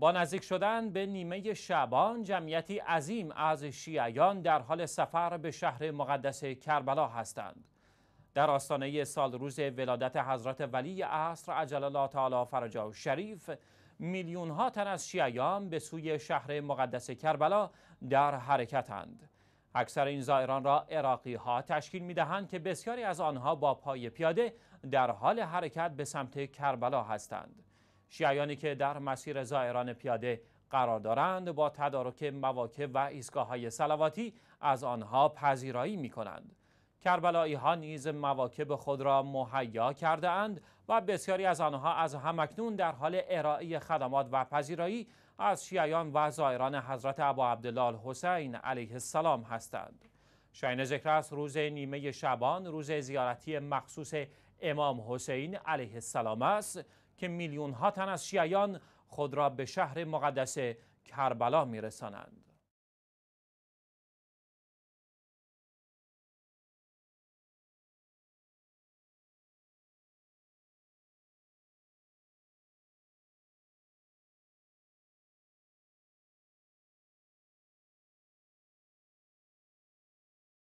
با نزدیک شدن به نیمه شعبان جمعیتی عظیم از شیعیان در حال سفر به شهر مقدس کربلا هستند در آستانه سال روز ولادت حضرت ولی عصر عجل الله تعالی فرجا و شریف میلیون ها تن از شیعیان به سوی شهر مقدس کربلا در حرکتند اکثر این زائران را عراقی ها تشکیل می دهند که بسیاری از آنها با پای پیاده در حال حرکت به سمت کربلا هستند شیعیانی که در مسیر زائران پیاده قرار دارند با تدارک مواکب و ایستگاه های سلواتی از آنها پذیرایی می کنند. کربلایی ها نیز مواکب خود را مهیا کرده اند و بسیاری از آنها از همکنون در حال ارائه خدمات و پذیرایی از شیعیان و زائران حضرت ابا عبدالله حسین علیه السلام هستند. شاین ذکر است روز نیمه شبان روز زیارتی مخصوص امام حسین علیه السلام است که میلیون ها تن از شیعیان خود را به شهر مقدس کربلا میرسانند